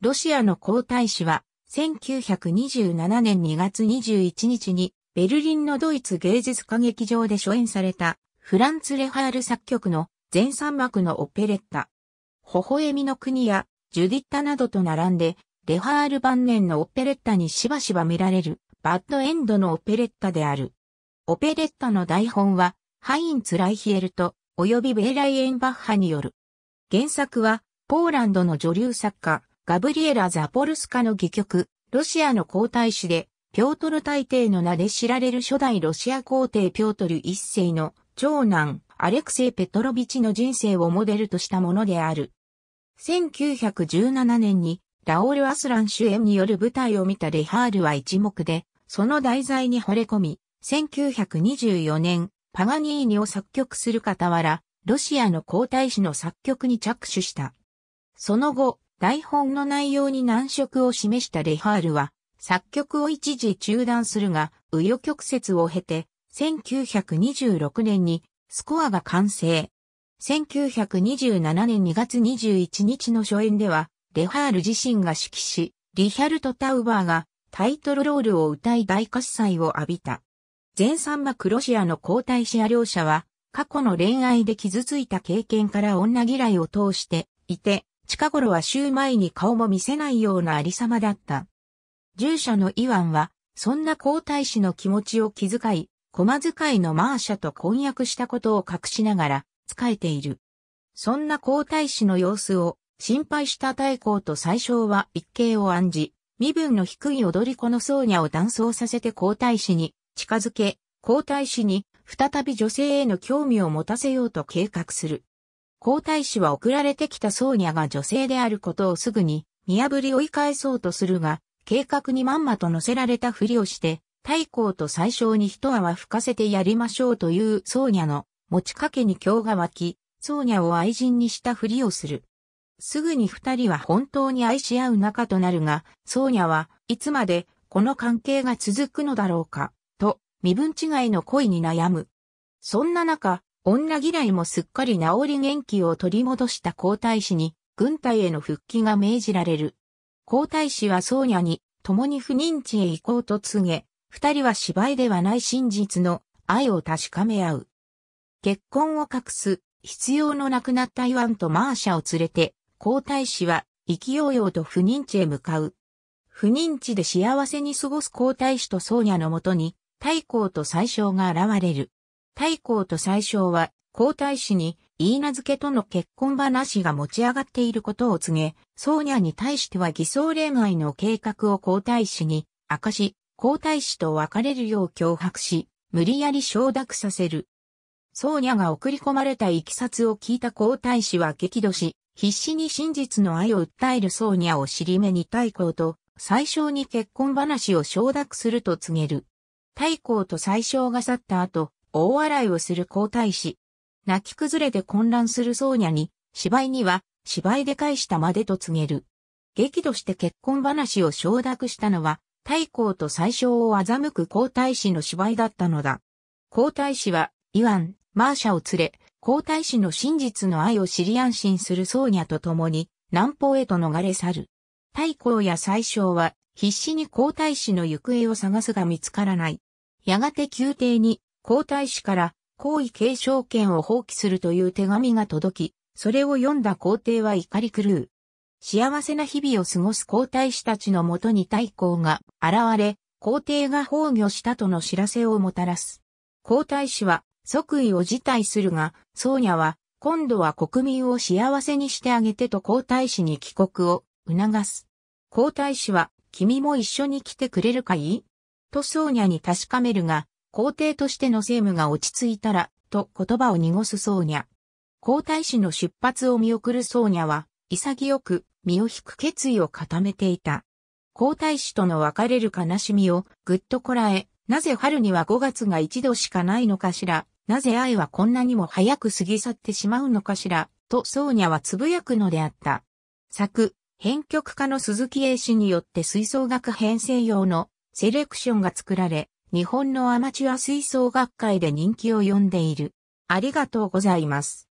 ロシアの皇太子は、1927年2月21日に、ベルリンのドイツ芸術歌劇場で初演された、フランツ・レハール作曲の全三幕のオペレッタ。微笑みの国や、ジュディッタなどと並んで、レハール晩年のオペレッタにしばしば見られる、バッドエンドのオペレッタである。オペレッタの台本は、ハインツ・ライヒエルと、及びベーライエンバッハによる。原作は、ポーランドの女流作家、ガブリエラ・ザポルスカの戯曲、ロシアの皇太子で、ピョートル大帝の名で知られる初代ロシア皇帝ピョートル一世の長男、アレクセイ・ペトロビチの人生をモデルとしたものである。1917年に、ラオール・アスラン主演による舞台を見たレハールは一目で、その題材に惚れ込み、1924年、パガニーニを作曲する傍ら、ロシアの皇太子の作曲に着手した。その後、台本の内容に難色を示したレハールは、作曲を一時中断するが、紆余曲折を経て、1926年にスコアが完成。1927年2月21日の初演では、レハール自身が指揮し、リヒャルト・タウバーがタイトルロールを歌い大喝采を浴びた。前3幕ロシアの皇太子や両者は、過去の恋愛で傷ついた経験から女嫌いを通していて、近頃は週前に顔も見せないようなありさまだった。従者のイワンは、そんな皇太子の気持ちを気遣い、駒使いのマーシャと婚約したことを隠しながら、仕えている。そんな皇太子の様子を、心配した太后と最初は一計を案じ、身分の低い踊り子の僧ャを断層させて皇太子に近づけ、皇太子に再び女性への興味を持たせようと計画する。皇太子は送られてきたソーニャが女性であることをすぐに見破り追い返そうとするが、計画にまんまと乗せられたふりをして、太閤と最小に一泡吹かせてやりましょうというソーニャの持ちかけに今日が湧き、ソーニャを愛人にしたふりをする。すぐに二人は本当に愛し合う仲となるが、ソーニャはいつまでこの関係が続くのだろうか、と身分違いの恋に悩む。そんな中、女嫌いもすっかり治り元気を取り戻した皇太子に、軍隊への復帰が命じられる。皇太子は宗ャに、共に不妊地へ行こうと告げ、二人は芝居ではない真実の愛を確かめ合う。結婚を隠す必要のなくなったイワンとマーシャを連れて、皇太子はようようと不妊地へ向かう。不妊地で幸せに過ごす皇太子と宗ャのもとに、太后と宰相が現れる。太公と宰相は、皇太子に、言い名付けとの結婚話が持ち上がっていることを告げ、ソーニャに対しては偽装恋愛の計画を皇太子に明かし、皇太子と別れるよう脅迫し、無理やり承諾させる。ソーニャが送り込まれた行きを聞いた皇太子は激怒し、必死に真実の愛を訴えるソーニャを尻目に太公と、最小に結婚話を承諾すると告げる。太閤と最小が去った後、大洗いをする皇太子。泣き崩れて混乱する僧侶に、芝居には、芝居で返したまでと告げる。激怒して結婚話を承諾したのは、太閤と最相を欺く皇太子の芝居だったのだ。皇太子は、イワン、マーシャを連れ、皇太子の真実の愛を知り安心する僧侶と共に、南方へと逃れ去る。太閤や最相は、必死に皇太子の行方を探すが見つからない。やがて宮廷に皇太子から皇位継承権を放棄するという手紙が届き、それを読んだ皇帝は怒り狂う。幸せな日々を過ごす皇太子たちのもとに太后が現れ、皇帝が崩御したとの知らせをもたらす。皇太子は即位を辞退するが、宗ニは今度は国民を幸せにしてあげてと皇太子に帰国を促す。皇太子は君も一緒に来てくれるかいと宗ニに確かめるが、皇帝としての政務が落ち着いたら、と言葉を濁すソーニャ。皇太子の出発を見送るソーニャは、潔く身を引く決意を固めていた。皇太子との別れる悲しみをぐっとこらえ、なぜ春には5月が一度しかないのかしら、なぜ愛はこんなにも早く過ぎ去ってしまうのかしら、とソーニャはつぶやくのであった。作、編曲家の鈴木英氏によって吹奏楽編成用のセレクションが作られ、日本のアマチュア吹奏楽会で人気を呼んでいる。ありがとうございます。